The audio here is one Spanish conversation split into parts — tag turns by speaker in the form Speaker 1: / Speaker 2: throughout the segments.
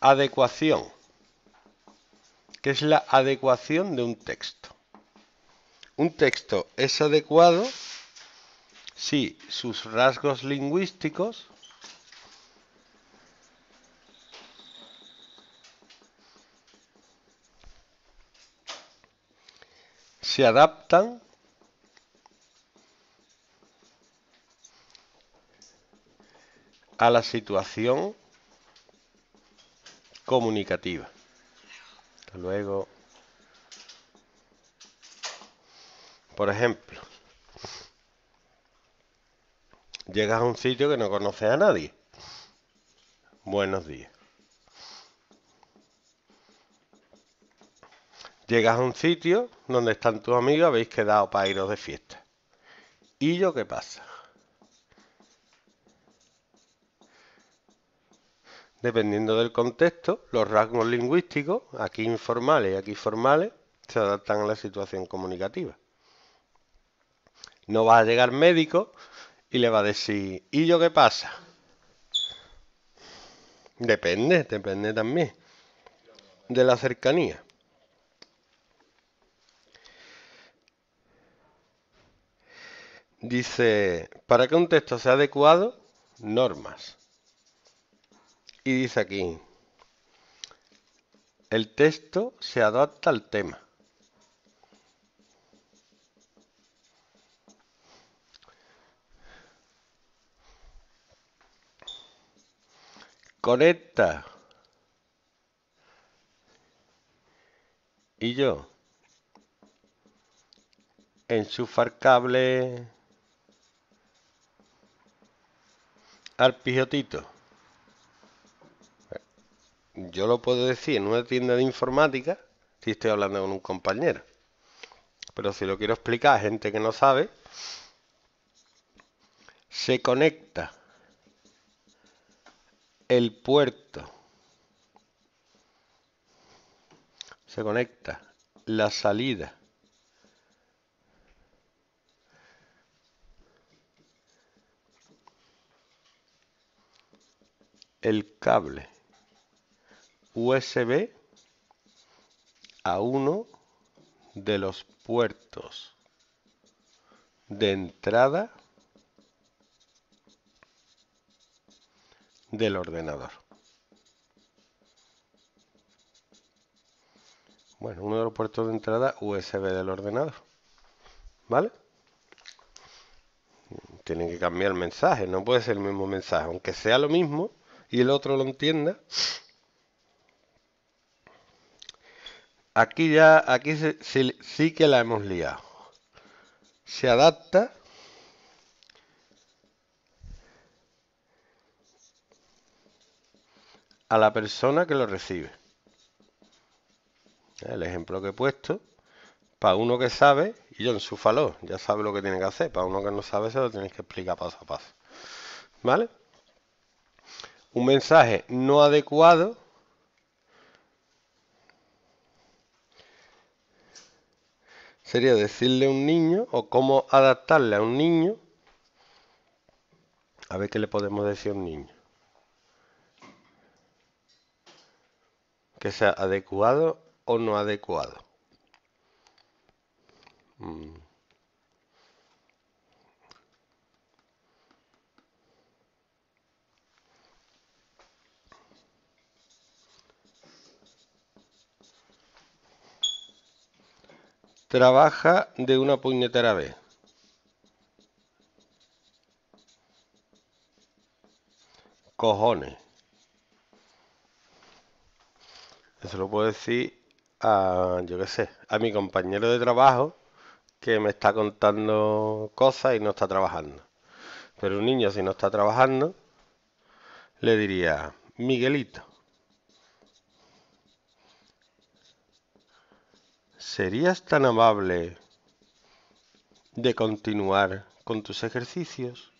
Speaker 1: adecuación, que es la adecuación de un texto. Un texto es adecuado si sus rasgos lingüísticos se adaptan a la situación comunicativa. luego. Por ejemplo, llegas a un sitio que no conoces a nadie. Buenos días. Llegas a un sitio donde están tus amigos, habéis quedado para iros de fiesta. ¿Y yo qué pasa? Dependiendo del contexto, los rasgos lingüísticos, aquí informales y aquí formales, se adaptan a la situación comunicativa. No va a llegar médico y le va a decir, ¿y yo qué pasa? Depende, depende también de la cercanía. Dice, para que un texto sea adecuado, normas y dice aquí, el texto se adapta al tema. Conecta. Y yo. su cable al pijotito yo lo puedo decir en una tienda de informática si estoy hablando con un compañero. Pero si lo quiero explicar a gente que no sabe, se conecta el puerto, se conecta la salida el cable USB a uno de los puertos de entrada del ordenador. Bueno, uno de los puertos de entrada USB del ordenador. ¿Vale? Tienen que cambiar el mensaje, no puede ser el mismo mensaje, aunque sea lo mismo y el otro lo entienda, Aquí ya, aquí sí que la hemos liado. Se adapta. a la persona que lo recibe. Eh, el ejemplo que he puesto, para uno que sabe, y yo en su faló, ya sabe lo que tiene que hacer. Para uno que no sabe, se lo tienes que explicar paso a paso. ¿Vale? Un mensaje no adecuado sería decirle a un niño o cómo adaptarle a un niño. A ver qué le podemos decir a un niño. Que sea adecuado o no adecuado. Mm. Trabaja de una puñetera B. Cojones. Eso lo puedo decir a, yo qué sé, a mi compañero de trabajo que me está contando cosas y no está trabajando. Pero un niño si no está trabajando, le diría, Miguelito. ¿Serías tan amable de continuar con tus ejercicios?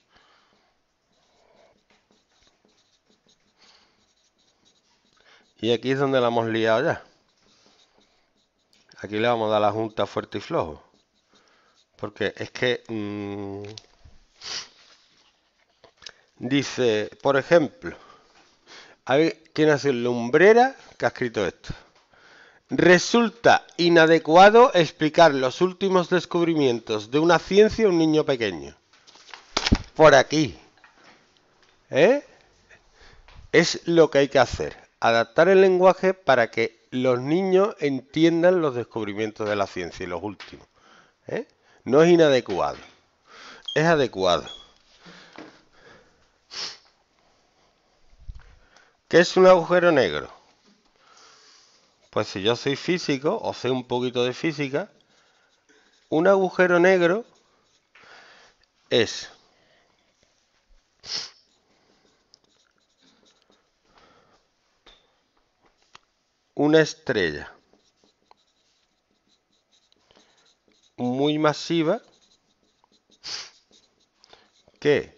Speaker 1: Y aquí es donde la hemos liado ya. Aquí le vamos a dar la junta fuerte y flojo. Porque es que... Mm, dice, por ejemplo, ¿quién quien hace lumbrera que ha escrito esto. Resulta inadecuado explicar los últimos descubrimientos de una ciencia a un niño pequeño. Por aquí. ¿Eh? Es lo que hay que hacer. Adaptar el lenguaje para que los niños entiendan los descubrimientos de la ciencia y los últimos. ¿Eh? No es inadecuado. Es adecuado. ¿Qué es un agujero negro? Pues si yo soy físico o sé un poquito de física, un agujero negro es una estrella muy masiva que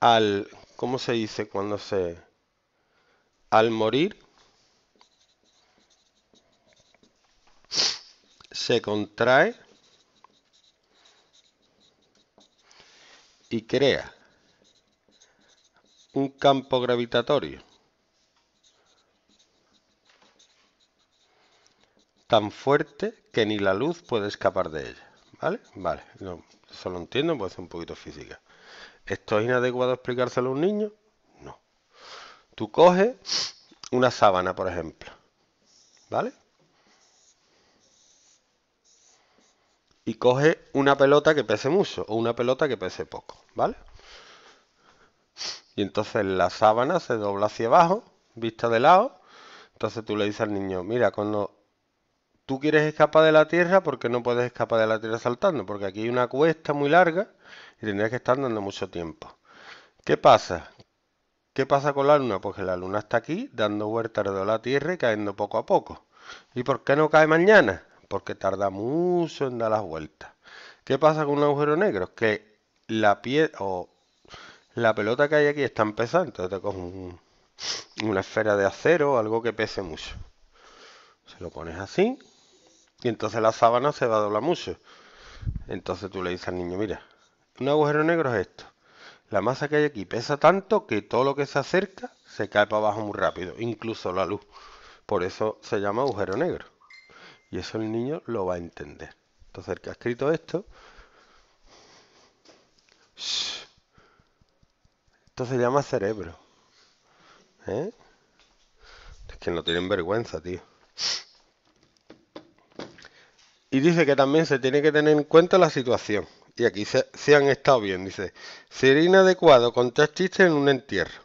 Speaker 1: al, ¿cómo se dice cuando se... al morir se contrae y crea un campo gravitatorio tan fuerte que ni la luz puede escapar de ella. ¿Vale? Vale, no, eso lo entiendo, puede ser un poquito física. ¿Esto es inadecuado explicárselo a un niño? No. Tú coges una sábana, por ejemplo. ¿Vale? y coge una pelota que pese mucho o una pelota que pese poco, ¿vale? Y entonces la sábana se dobla hacia abajo, vista de lado. Entonces tú le dices al niño, mira, cuando tú quieres escapar de la tierra, porque no puedes escapar de la tierra saltando? Porque aquí hay una cuesta muy larga y tendrías que estar dando mucho tiempo. ¿Qué pasa? ¿Qué pasa con la luna? Pues la luna está aquí dando vueltas alrededor de la tierra y cayendo poco a poco. ¿Y por qué no cae mañana? porque tarda mucho en dar las vueltas. ¿Qué pasa con un agujero negro? Que la pie, o la pelota que hay aquí está pesada, entonces te coges una esfera de acero o algo que pese mucho. Se lo pones así y entonces la sábana se va a doblar mucho. Entonces tú le dices al niño, mira, un agujero negro es esto. La masa que hay aquí pesa tanto que todo lo que se acerca se cae para abajo muy rápido, incluso la luz. Por eso se llama agujero negro. Y eso el niño lo va a entender. Entonces el que ha escrito esto... Esto se llama cerebro. ¿eh? Es que no tienen vergüenza, tío. Y dice que también se tiene que tener en cuenta la situación. Y aquí se, han estado bien. Dice, sería inadecuado contar chistes en un entierro.